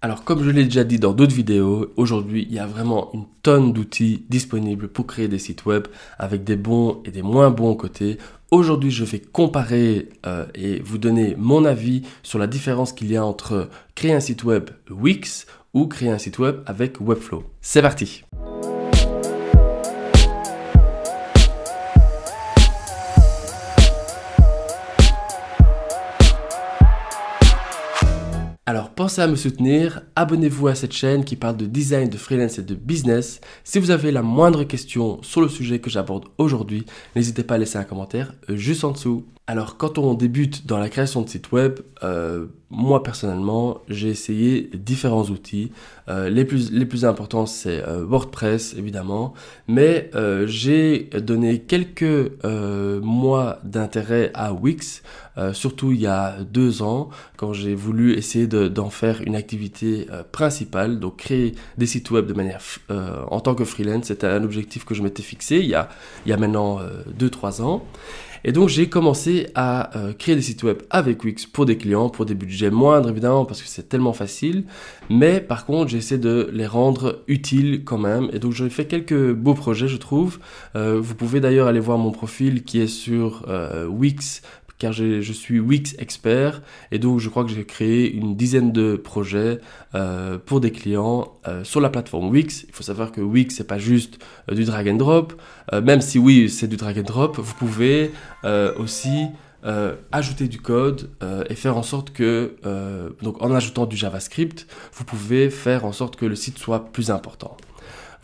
Alors comme je l'ai déjà dit dans d'autres vidéos, aujourd'hui il y a vraiment une tonne d'outils disponibles pour créer des sites web avec des bons et des moins bons côtés. Aujourd'hui je vais comparer euh, et vous donner mon avis sur la différence qu'il y a entre créer un site web Wix ou créer un site web avec Webflow. C'est parti Pensez à me soutenir, abonnez-vous à cette chaîne qui parle de design, de freelance et de business. Si vous avez la moindre question sur le sujet que j'aborde aujourd'hui, n'hésitez pas à laisser un commentaire juste en dessous. Alors quand on débute dans la création de sites web, euh, moi personnellement j'ai essayé différents outils. Euh, les, plus, les plus importants c'est euh, WordPress évidemment, mais j'ai donné quelques mois d'intérêt à Wix, surtout il y a deux ans quand j'ai voulu essayer d'en faire une activité principale, donc créer des sites web de manière en tant que freelance, c'était un objectif que je m'étais fixé il y a, il y a maintenant deux trois ans. Et donc j'ai commencé à euh, créer des sites web avec Wix pour des clients, pour des budgets moindres évidemment parce que c'est tellement facile. Mais par contre j'essaie de les rendre utiles quand même. Et donc j'ai fait quelques beaux projets je trouve. Euh, vous pouvez d'ailleurs aller voir mon profil qui est sur wix.com. Euh, Wix car je suis Wix expert et donc je crois que j'ai créé une dizaine de projets euh, pour des clients euh, sur la plateforme Wix. Il faut savoir que Wix c'est pas juste euh, du drag and drop, même si oui c'est du drag and drop, vous pouvez aussi ajouter du code et faire en sorte que, donc en ajoutant du JavaScript, vous pouvez faire en sorte que le site soit plus important.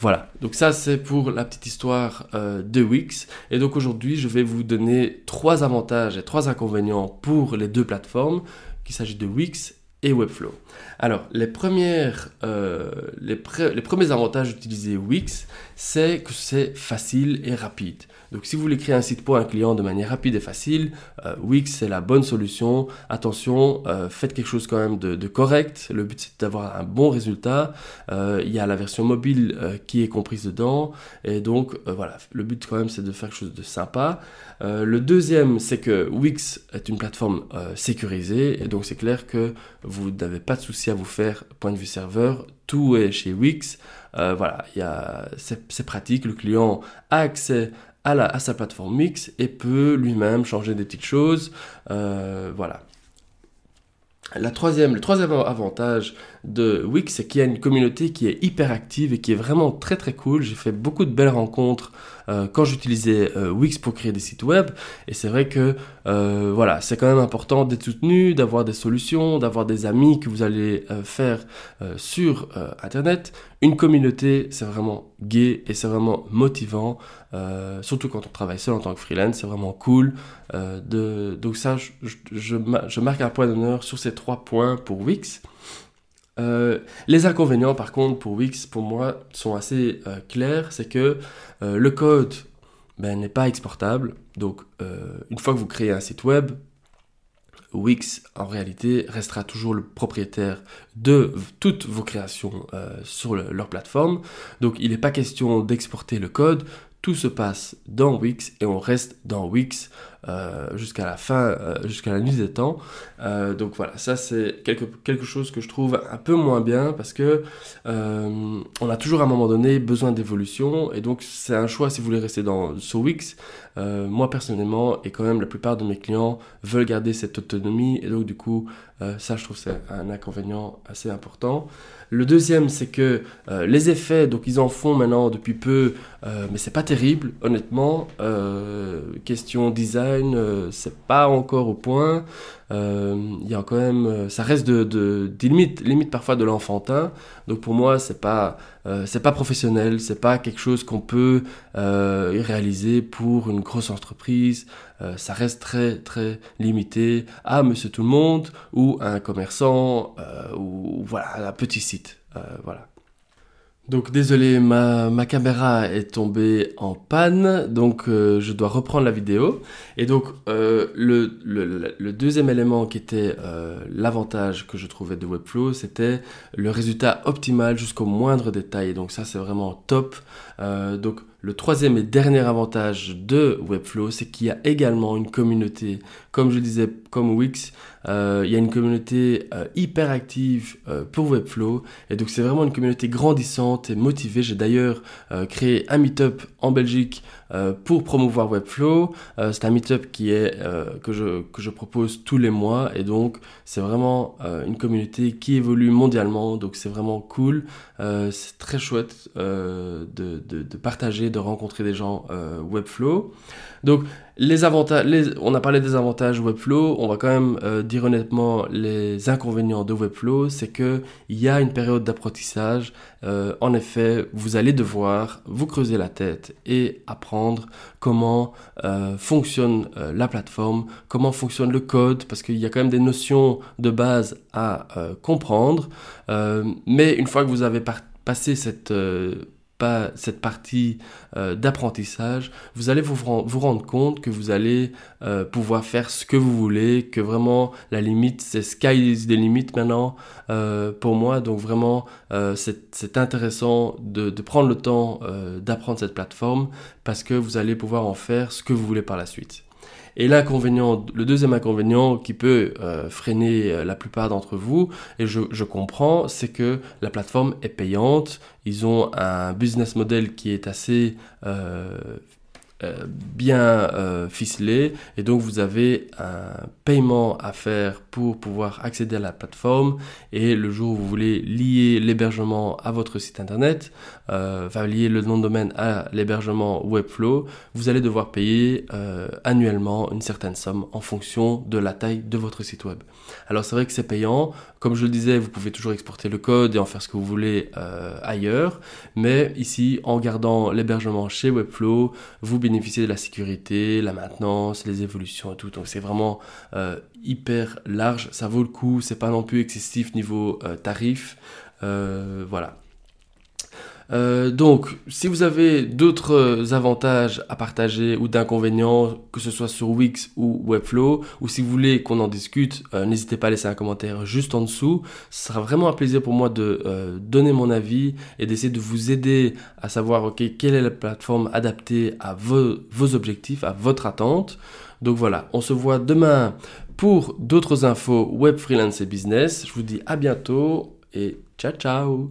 Voilà, donc ça c'est pour la petite histoire euh, de Wix. Et donc aujourd'hui je vais vous donner trois avantages et trois inconvénients pour les deux plateformes, qu'il s'agit de Wix Webflow. Alors, les, premières, euh, les, les, premiers avantages d'utiliser Wix, c'est que c'est facile et rapide. Donc, si vous voulez créer un site pour un client de manière rapide et facile, euh, Wix, c'est la bonne solution. Attention, euh, faites quelque chose quand même de, correct. Le but, c'est d'avoir un bon résultat. Il y a la version mobile qui est comprise dedans. Et donc, voilà, le but quand même, c'est de faire quelque chose de sympa. le deuxième, c'est que Wix est une plateforme sécurisée. Et donc, c'est clair que vous vous n'avez pas de souci à vous faire point de vue serveur, tout est chez Wix. Euh, voilà, c'est pratique, le client a accès à, la, à sa plateforme Wix et peut lui-même changer des petites choses. Euh, voilà. La troisième, le troisième avantage de Wix, c'est qu'il y a une communauté qui est hyper active et qui est vraiment très très cool. J'ai fait beaucoup de belles rencontres euh, quand j'utilisais euh, Wix pour créer des sites web. Et c'est vrai que euh, voilà, c'est quand même important d'être soutenu, d'avoir des solutions, d'avoir des amis que vous allez faire sur Internet. Une communauté, c'est vraiment gai et c'est vraiment motivant, euh, surtout quand on travaille seul en tant que freelance, c'est vraiment cool. Euh, de, donc ça, je, marque un point d'honneur sur ces trois points pour Wix. Euh, les inconvénients par contre pour Wix pour moi sont assez clairs, c'est que le code ben, n'est pas exportable. Donc une fois que vous créez un site web, Wix, en réalité, restera toujours le propriétaire de toutes vos créations euh, sur leur plateforme. Donc, il n'est pas question d'exporter le code. Tout se passe dans Wix et on reste dans Wix euh, jusqu'à la fin, euh, jusqu'à la nuit des temps. Euh, donc voilà, ça c'est quelque, chose que je trouve un peu moins bien parce que on a toujours à un moment donné besoin d'évolution et donc c'est un choix si vous voulez rester dans sur moi personnellement et quand même la plupart de mes clients veulent garder cette autonomie et donc du coup ça je trouve c'est un inconvénient assez important. Le deuxième, c'est que les effets, donc ils en font maintenant depuis peu, mais c'est pas terrible, honnêtement. question design, euh, c'est pas encore au point. Euh, il y a quand même, euh, ça reste de, de des limites, parfois de l'enfantin. Donc pour moi, c'est pas, c'est pas professionnel, c'est pas quelque chose qu'on peut réaliser pour une grosse entreprise. ça reste très très limité à Monsieur Tout le Monde ou à un commerçant ou voilà un petit site. voilà. Donc désolé, ma, caméra est tombée en panne, donc euh, je dois reprendre la vidéo. Et donc euh, le, deuxième élément qui était euh, l'avantage que je trouvais de Webflow, c'était le résultat optimal jusqu'au moindre détail. Donc ça c'est vraiment top. donc le troisième et dernier avantage de Webflow, c'est qu'il y a également une communauté. Comme je le disais, comme Wix, euh, il y a une communauté euh, hyper active euh, pour Webflow. Et donc c'est vraiment une communauté grandissante et motivée. J'ai d'ailleurs créé un meet-up en Belgique euh, pour promouvoir Webflow. Euh, c'est un meetup qui est euh, que je que je propose tous les mois et donc c'est vraiment une communauté qui évolue mondialement. Donc c'est vraiment cool, c'est très chouette de, de, de, partager, de rencontrer des gens Webflow. Donc avantages, on a parlé des avantages Webflow, on va quand même euh, dire honnêtement les inconvénients de Webflow, c'est que il y a une période d'apprentissage. Euh, en effet, vous allez devoir vous creuser la tête et apprendre comment euh, fonctionne la plateforme, comment fonctionne le code, parce qu'il y a quand même des notions de base à comprendre. mais une fois que vous avez passé cette cette partie euh, d'apprentissage, vous allez vous, vous, rendre compte que vous allez euh, pouvoir faire ce que vous voulez, que vraiment la limite, c'est sky is limites maintenant euh, pour moi. Donc vraiment, c'est intéressant de, prendre le temps d'apprendre cette plateforme parce que vous allez pouvoir en faire ce que vous voulez par la suite. Et l'inconvénient, le deuxième inconvénient qui peut euh, freiner euh, la plupart d'entre vous, et je, comprends, c'est que la plateforme est payante. Ils ont un business model qui est assez euh, euh, bien euh, ficelé et donc vous avez un paiement à faire pour pouvoir accéder à la plateforme et le jour où vous voulez lier l'hébergement à votre site internet, euh, enfin lier le nom de domaine à l'hébergement Webflow, vous allez devoir payer euh, annuellement une certaine somme en fonction de la taille de votre site web. Alors c'est vrai que c'est payant, comme je le disais, vous pouvez toujours exporter le code et en faire ce que vous voulez ailleurs, mais ici en gardant l'hébergement chez Webflow, vous de la sécurité, la maintenance, les évolutions et tout. Donc c'est vraiment euh, hyper large, ça vaut le coup, c'est pas non plus excessif niveau euh, tarif. Euh, voilà. Euh, donc, si vous avez d'autres euh, avantages à partager ou d'inconvénients, que ce soit sur Wix ou Webflow, ou si vous voulez qu'on en discute, euh, n'hésitez pas à laisser un commentaire juste en dessous. Ce sera vraiment un plaisir pour moi de donner mon avis et d'essayer de vous aider à savoir quelle est la plateforme adaptée à vos, vos objectifs, à votre attente. Donc voilà, on se voit demain pour d'autres infos web freelance et business. Je vous dis à bientôt et ciao ciao